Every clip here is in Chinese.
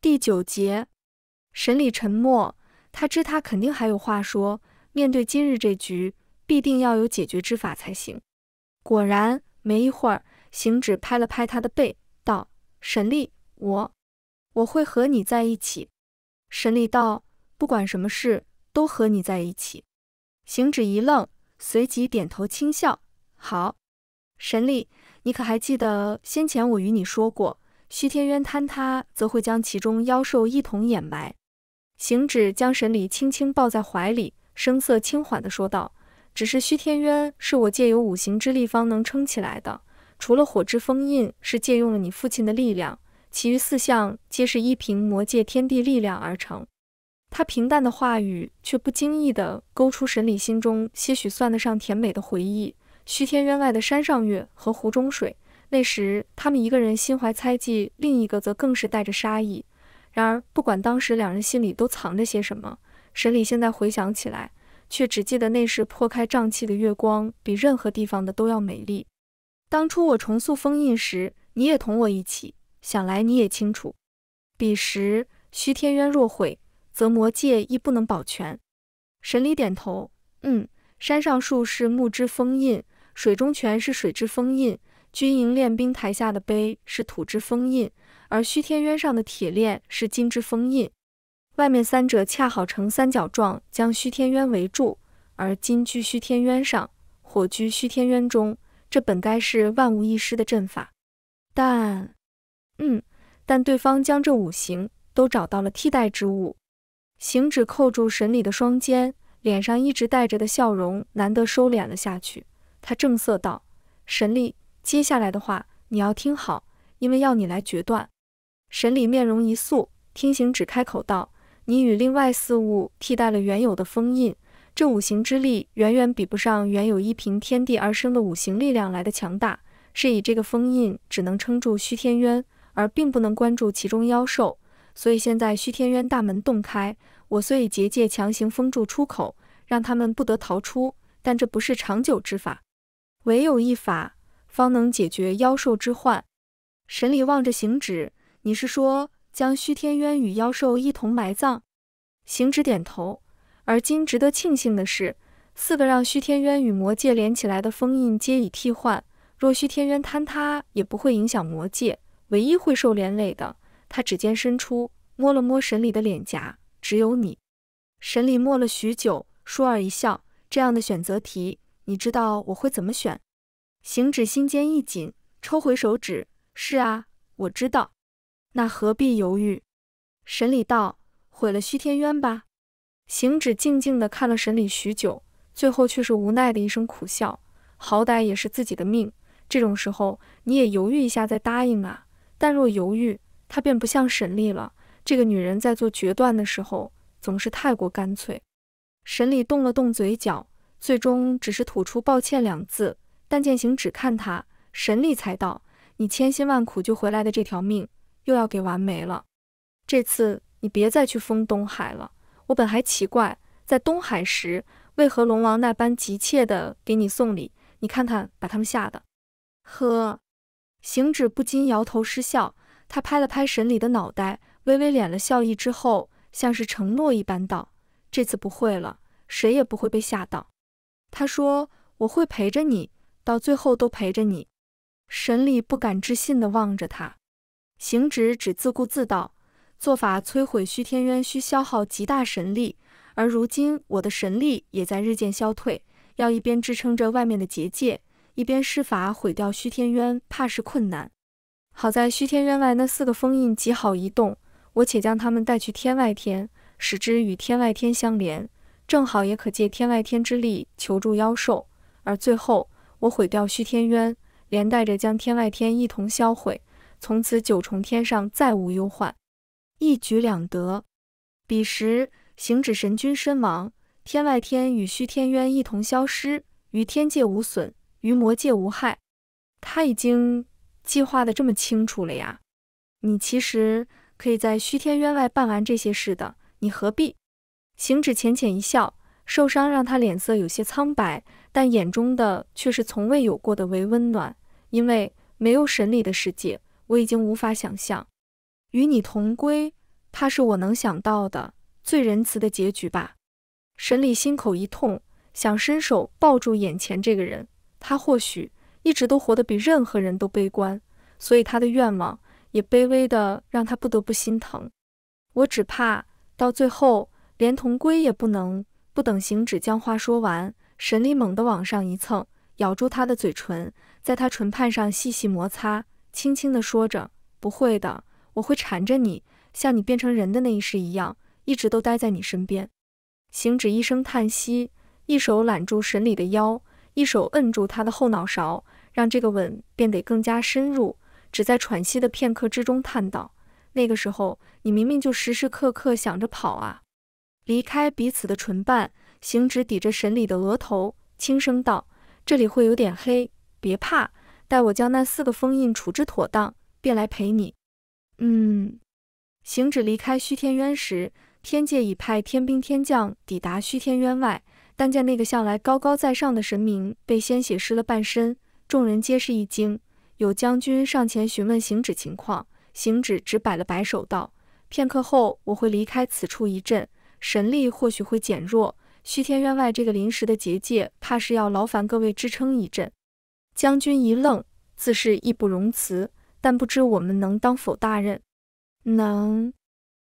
第九节，沈礼沉默，他知他肯定还有话说。面对今日这局，必定要有解决之法才行。果然，没一会儿，行止拍了拍他的背，道：“沈立，我我会和你在一起。”沈立道：“不管什么事，都和你在一起。”行止一愣，随即点头轻笑：“好，沈立，你可还记得先前我与你说过？”虚天渊坍塌，则会将其中妖兽一同掩埋。行止将神里轻轻抱在怀里，声色轻缓地说道：“只是虚天渊是我借由五行之力方能撑起来的，除了火之封印是借用了你父亲的力量，其余四象皆是一凭魔界天地力量而成。”他平淡的话语，却不经意地勾出神里心中些许算得上甜美的回忆：虚天渊外的山上月和湖中水。那时，他们一个人心怀猜忌，另一个则更是带着杀意。然而，不管当时两人心里都藏着些什么，神理现在回想起来，却只记得那时破开瘴气的月光比任何地方的都要美丽。当初我重塑封印时，你也同我一起，想来你也清楚。彼时，虚天渊若毁，则魔界亦不能保全。神理点头，嗯，山上树是木之封印，水中泉是水之封印。军营练兵台下的碑是土之封印，而虚天渊上的铁链是金之封印。外面三者恰好呈三角状，将虚天渊围住。而金居虚天渊上，火居虚天渊中，这本该是万无一失的阵法。但，嗯，但对方将这五行都找到了替代之物。行止扣住神里的双肩，脸上一直带着的笑容难得收敛了下去。他正色道：“神力。”接下来的话你要听好，因为要你来决断。神里面容一肃，听行只开口道：“你与另外四物替代了原有的封印，这五行之力远远比不上原有一凭天地而生的五行力量来的强大。是以这个封印只能撑住虚天渊，而并不能关住其中妖兽。所以现在虚天渊大门洞开，我虽以结界强行封住出口，让他们不得逃出，但这不是长久之法，唯有一法。”方能解决妖兽之患。神里望着行止，你是说将虚天渊与妖兽一同埋葬？行止点头。而今值得庆幸的是，四个让虚天渊与魔界连起来的封印皆已替换。若虚天渊坍塌，也不会影响魔界。唯一会受连累的，他指尖伸出，摸了摸神里的脸颊。只有你。神里默了许久，舒尔一笑。这样的选择题，你知道我会怎么选？行止心间一紧，抽回手指。是啊，我知道。那何必犹豫？沈礼道：“毁了虚天渊吧。”行止静静的看了沈礼许久，最后却是无奈的一声苦笑。好歹也是自己的命，这种时候你也犹豫一下再答应啊。但若犹豫，他便不像沈丽了。这个女人在做决断的时候，总是太过干脆。沈礼动了动嘴角，最终只是吐出“抱歉”两字。但剑行只看他，神里才道：“你千辛万苦救回来的这条命，又要给完没了。这次你别再去封东海了。我本还奇怪，在东海时为何龙王那般急切的给你送礼，你看看，把他们吓的。”呵，行止不禁摇头失笑。他拍了拍神里的脑袋，微微敛了笑意之后，像是承诺一般道：“这次不会了，谁也不会被吓到。”他说：“我会陪着你。”到最后都陪着你，神力不敢置信地望着他，行止只自顾自道：“做法摧毁虚天渊需消耗极大神力，而如今我的神力也在日渐消退，要一边支撑着外面的结界，一边施法毁掉虚天渊，怕是困难。好在虚天渊外那四个封印极好移动，我且将他们带去天外天，使之与天外天相连，正好也可借天外天之力求助妖兽，而最后。”我毁掉虚天渊，连带着将天外天一同销毁，从此九重天上再无忧患，一举两得。彼时，行止神君身亡，天外天与虚天渊一同消失，于天界无损，于魔界无害。他已经计划的这么清楚了呀？你其实可以在虚天渊外办完这些事的，你何必？行止浅浅一笑，受伤让他脸色有些苍白。但眼中的却是从未有过的唯温暖，因为没有神里的世界，我已经无法想象与你同归，怕是我能想到的最仁慈的结局吧。沈里心口一痛，想伸手抱住眼前这个人，他或许一直都活得比任何人都悲观，所以他的愿望也卑微的让他不得不心疼。我只怕到最后连同归也不能。不等行止将话说完。神离猛地往上一蹭，咬住他的嘴唇，在他唇畔上细细摩擦，轻轻地说着：“不会的，我会缠着你，像你变成人的那一世一样，一直都待在你身边。”行止一声叹息，一手揽住神离的腰，一手摁住他的后脑勺，让这个吻变得更加深入，只在喘息的片刻之中叹道：“那个时候，你明明就时时刻刻想着跑啊，离开彼此的唇瓣，行止抵着神力的额头，轻声道：“这里会有点黑，别怕。待我将那四个封印处置妥当，便来陪你。”嗯。行止离开虚天渊时，天界已派天兵天将抵达虚天渊外，但见那个向来高高在上的神明被鲜血湿了半身，众人皆是一惊。有将军上前询问行止情况，行止只摆了摆手道：“片刻后我会离开此处一阵，神力或许会减弱。”虚天院外这个临时的结界，怕是要劳烦各位支撑一阵。将军一愣，自是义不容辞，但不知我们能当否大任？能。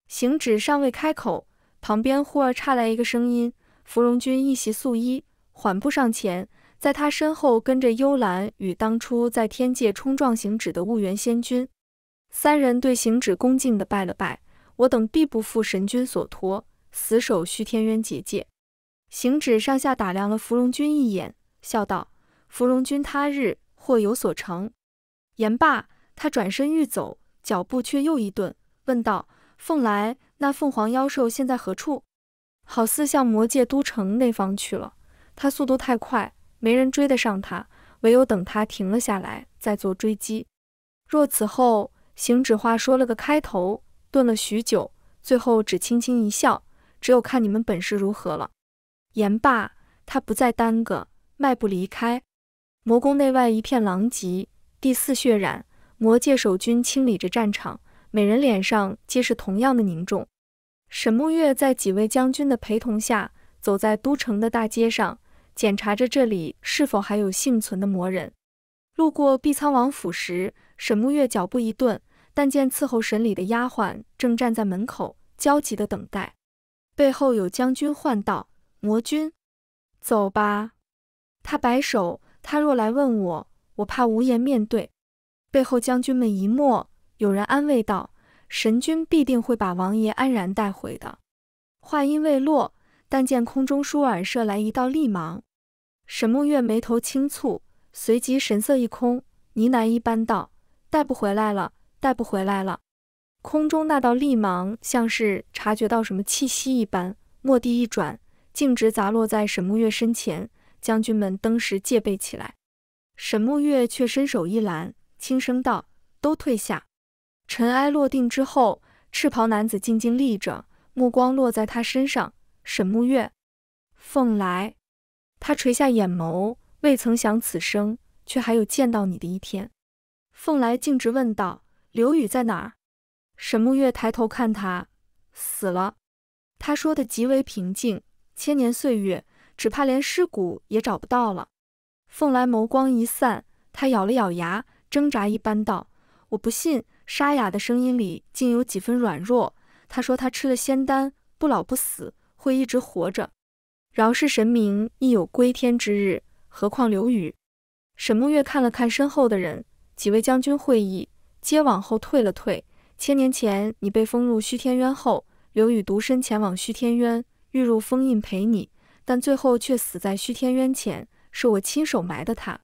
行止尚未开口，旁边忽而插来一个声音。芙蓉君一袭素衣，缓步上前，在他身后跟着幽兰与当初在天界冲撞行止的雾元仙君。三人对行止恭敬的拜了拜，我等必不负神君所托，死守虚天渊结界。行止上下打量了芙蓉君一眼，笑道：“芙蓉君，他日或有所成。”言罢，他转身欲走，脚步却又一顿，问道：“凤来，那凤凰妖兽现在何处？”好似向魔界都城那方去了。他速度太快，没人追得上他，唯有等他停了下来再做追击。若此后，行止话说了个开头，顿了许久，最后只轻轻一笑：“只有看你们本事如何了。”言罢，他不再耽搁，迈步离开。魔宫内外一片狼藉，地似血染。魔界守军清理着战场，每人脸上皆是同样的凝重。沈木月在几位将军的陪同下，走在都城的大街上，检查着这里是否还有幸存的魔人。路过碧苍王府时，沈木月脚步一顿，但见伺候沈里的丫鬟正站在门口焦急地等待，背后有将军唤道。魔君，走吧。他摆手，他若来问我，我怕无颜面对。背后将军们一默，有人安慰道：“神君必定会把王爷安然带回的。”话音未落，但见空中舒尔射来一道利芒。沈木月眉头轻蹙，随即神色一空，呢喃一般道：“带不回来了，带不回来了。”空中那道利芒像是察觉到什么气息一般，蓦地一转。径直砸落在沈木月身前，将军们登时戒备起来。沈木月却伸手一拦，轻声道：“都退下。”尘埃落定之后，赤袍男子静静立着，目光落在他身上。沈木月，凤来。他垂下眼眸，未曾想此生却还有见到你的一天。凤来径直问道：“刘宇在哪？”儿？”沈木月抬头看他，死了。他说的极为平静。千年岁月，只怕连尸骨也找不到了。凤来眸光一散，他咬了咬牙，挣扎一般道：“我不信。”沙哑的声音里竟有几分软弱。他说：“他吃了仙丹，不老不死，会一直活着。饶是神明亦有归天之日，何况刘宇？”沈木月看了看身后的人，几位将军会意，皆往后退了退。千年前，你被封入虚天渊后，刘宇独身前往虚天渊。欲入封印陪你，但最后却死在虚天渊前，是我亲手埋的。他。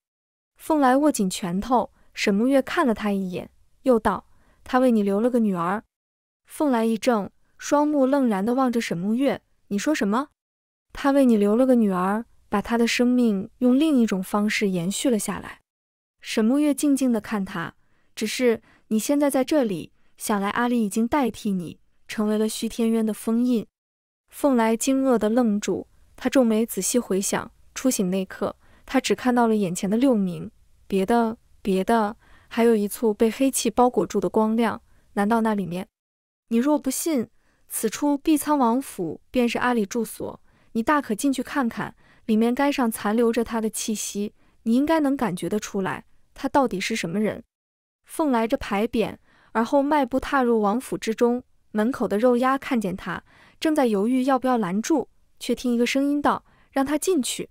凤来握紧拳头。沈木月看了他一眼，又道：“他为你留了个女儿。”凤来一怔，双目愣然地望着沈木月：“你说什么？他为你留了个女儿，把他的生命用另一种方式延续了下来。”沈木月静静地看他，只是你现在在这里，想来阿离已经代替你，成为了虚天渊的封印。凤来惊愕地愣住，他皱眉仔细回想，初醒那刻，他只看到了眼前的六名，别的别的，还有一簇被黑气包裹住的光亮。难道那里面？你若不信，此处碧苍王府便是阿里住所，你大可进去看看，里面该上残留着他的气息，你应该能感觉得出来，他到底是什么人。凤来着牌匾，而后迈步踏入王府之中。门口的肉鸭看见他，正在犹豫要不要拦住，却听一个声音道：“让他进去。”